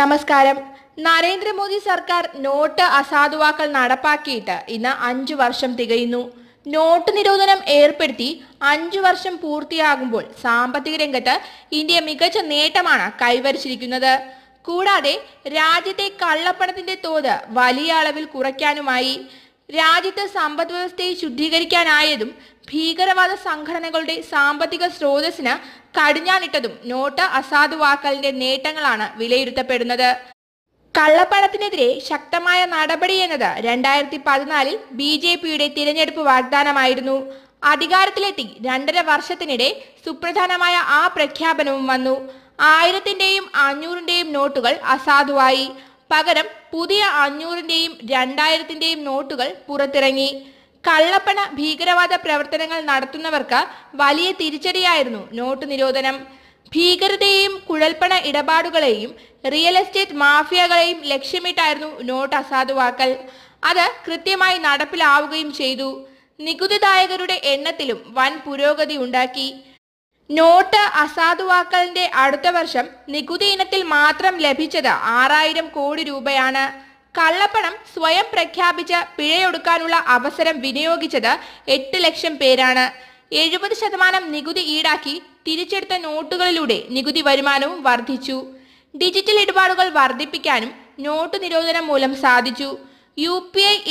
നമസ്കാരം നരേന്ദ്രമോദി സർക്കാർ നോട്ട് അസാധുവാക്കൽ നടപ്പാക്കിയിട്ട് ഇന്ന് അഞ്ചു വർഷം തികയുന്നു നോട്ട് നിരോധനം ഏർപ്പെടുത്തി അഞ്ചു വർഷം പൂർത്തിയാകുമ്പോൾ സാമ്പത്തിക രംഗത്ത് ഇന്ത്യ മികച്ച നേട്ടമാണ് കൈവരിച്ചിരിക്കുന്നത് കൂടാതെ രാജ്യത്തെ കള്ളപ്പണത്തിന്റെ തോത് വലിയ അളവിൽ കുറയ്ക്കാനുമായി രാജ്യത്തെ സമ്പദ് വ്യവസ്ഥയെ ശുദ്ധീകരിക്കാനായതും ഭീകരവാദ സംഘടനകളുടെ സാമ്പത്തിക സ്രോതസ്സിന് കടിഞ്ഞാണിട്ടതും നോട്ട് അസാധുവാക്കലിന്റെ നേട്ടങ്ങളാണ് വിലയിരുത്തപ്പെടുന്നത് കള്ളപ്പണത്തിനെതിരെ ശക്തമായ നടപടി എന്നത് രണ്ടായിരത്തി പതിനാലിൽ ബി ജെ പിയുടെ തിരഞ്ഞെടുപ്പ് വാഗ്ദാനമായിരുന്നു അധികാരത്തിലെത്തി രണ്ടര വർഷത്തിനിടെ സുപ്രധാനമായ ആ പ്രഖ്യാപനവും വന്നു ആയിരത്തിന്റെയും അഞ്ഞൂറിന്റെയും നോട്ടുകൾ അസാധുവായി പകരം പുതിയ അഞ്ഞൂറിന്റെയും രണ്ടായിരത്തിന്റെയും നോട്ടുകൾ പുറത്തിറങ്ങി കള്ളപ്പണ ഭീകരവാദ പ്രവർത്തനങ്ങൾ നടത്തുന്നവർക്ക് വലിയ തിരിച്ചടിയായിരുന്നു നോട്ട് നിരോധനം ഭീകരതയെയും കുഴൽപ്പണ ഇടപാടുകളെയും റിയൽ എസ്റ്റേറ്റ് മാഫിയകളെയും ലക്ഷ്യമിട്ടായിരുന്നു നോട്ട് അസാധുവാക്കൽ അത് കൃത്യമായി നടപ്പിലാവുകയും ചെയ്തു നികുതിദായകരുടെ എണ്ണത്തിലും വൻ പുരോഗതി ഉണ്ടാക്കി നോട്ട് അസാധുവാക്കലിന്റെ അടുത്ത വർഷം നികുതി ഇനത്തിൽ മാത്രം ലഭിച്ചത് ആറായിരം കോടി രൂപയാണ് കള്ളപ്പണം സ്വയം പ്രഖ്യാപിച്ച് പിഴയൊടുക്കാനുള്ള അവസരം വിനിയോഗിച്ചത് എട്ട് ലക്ഷം പേരാണ് എഴുപത് ശതമാനം നികുതി ഈടാക്കി തിരിച്ചെടുത്ത നോട്ടുകളിലൂടെ നികുതി വരുമാനവും വർദ്ധിച്ചു ഡിജിറ്റൽ ഇടപാടുകൾ വർദ്ധിപ്പിക്കാനും നോട്ട് നിരോധനം മൂലം സാധിച്ചു യു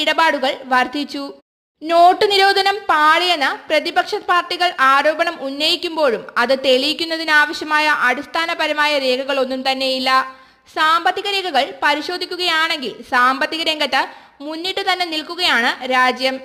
ഇടപാടുകൾ വർദ്ധിച്ചു നോട്ട് നിരോധനം പാളിയെന്ന പ്രതിപക്ഷ പാർട്ടികൾ ആരോപണം ഉന്നയിക്കുമ്പോഴും അത് തെളിയിക്കുന്നതിനാവശ്യമായ അടിസ്ഥാനപരമായ രേഖകളൊന്നും തന്നെയില്ല സാമ്പത്തിക രേഖകൾ പരിശോധിക്കുകയാണെങ്കിൽ സാമ്പത്തിക രംഗത്ത് മുന്നിട്ട് തന്നെ നിൽക്കുകയാണ് രാജ്യം